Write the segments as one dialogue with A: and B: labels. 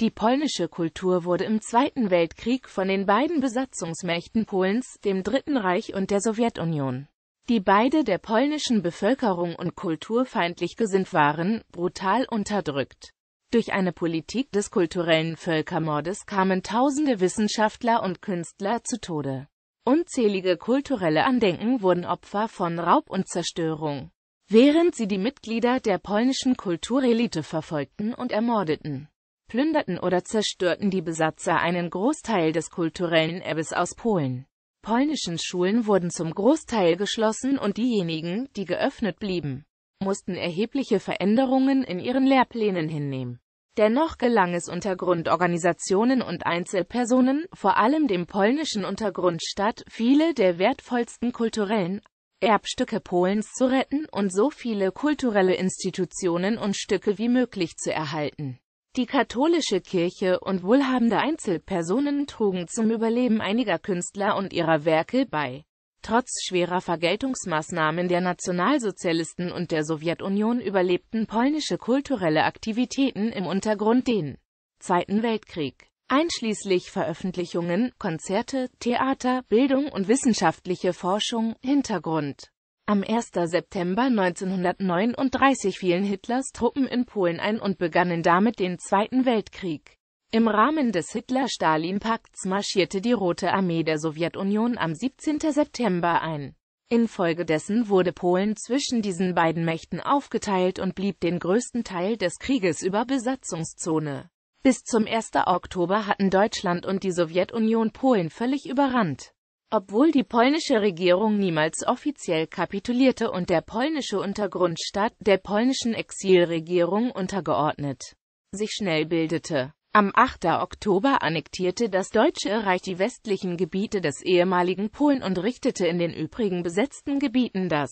A: Die polnische Kultur wurde im Zweiten Weltkrieg von den beiden Besatzungsmächten Polens, dem Dritten Reich und der Sowjetunion, die beide der polnischen Bevölkerung und Kultur feindlich gesinnt waren, brutal unterdrückt. Durch eine Politik des kulturellen Völkermordes kamen tausende Wissenschaftler und Künstler zu Tode. Unzählige kulturelle Andenken wurden Opfer von Raub und Zerstörung, während sie die Mitglieder der polnischen Kulturelite verfolgten und ermordeten plünderten oder zerstörten die Besatzer einen Großteil des kulturellen Erbes aus Polen. Polnischen Schulen wurden zum Großteil geschlossen und diejenigen, die geöffnet blieben, mussten erhebliche Veränderungen in ihren Lehrplänen hinnehmen. Dennoch gelang es Untergrundorganisationen und Einzelpersonen, vor allem dem polnischen Untergrundstaat, viele der wertvollsten kulturellen Erbstücke Polens zu retten und so viele kulturelle Institutionen und Stücke wie möglich zu erhalten. Die katholische Kirche und wohlhabende Einzelpersonen trugen zum Überleben einiger Künstler und ihrer Werke bei. Trotz schwerer Vergeltungsmaßnahmen der Nationalsozialisten und der Sowjetunion überlebten polnische kulturelle Aktivitäten im Untergrund den Zweiten Weltkrieg, einschließlich Veröffentlichungen, Konzerte, Theater, Bildung und wissenschaftliche Forschung. Hintergrund am 1. September 1939 fielen Hitlers Truppen in Polen ein und begannen damit den Zweiten Weltkrieg. Im Rahmen des Hitler-Stalin-Pakts marschierte die Rote Armee der Sowjetunion am 17. September ein. Infolgedessen wurde Polen zwischen diesen beiden Mächten aufgeteilt und blieb den größten Teil des Krieges über Besatzungszone. Bis zum 1. Oktober hatten Deutschland und die Sowjetunion Polen völlig überrannt. Obwohl die polnische Regierung niemals offiziell kapitulierte und der polnische Untergrundstaat der polnischen Exilregierung untergeordnet sich schnell bildete. Am 8. Oktober annektierte das Deutsche Reich die westlichen Gebiete des ehemaligen Polen und richtete in den übrigen besetzten Gebieten das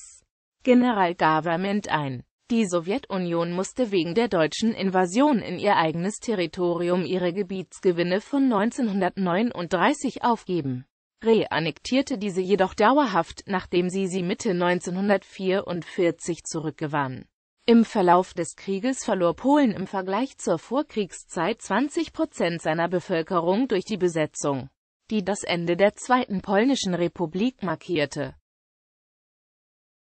A: Generalgouvernement ein. Die Sowjetunion musste wegen der deutschen Invasion in ihr eigenes Territorium ihre Gebietsgewinne von 1939 aufgeben reannektierte diese jedoch dauerhaft, nachdem sie sie Mitte 1944 zurückgewann. Im Verlauf des Krieges verlor Polen im Vergleich zur Vorkriegszeit 20 Prozent seiner Bevölkerung durch die Besetzung, die das Ende der Zweiten Polnischen Republik markierte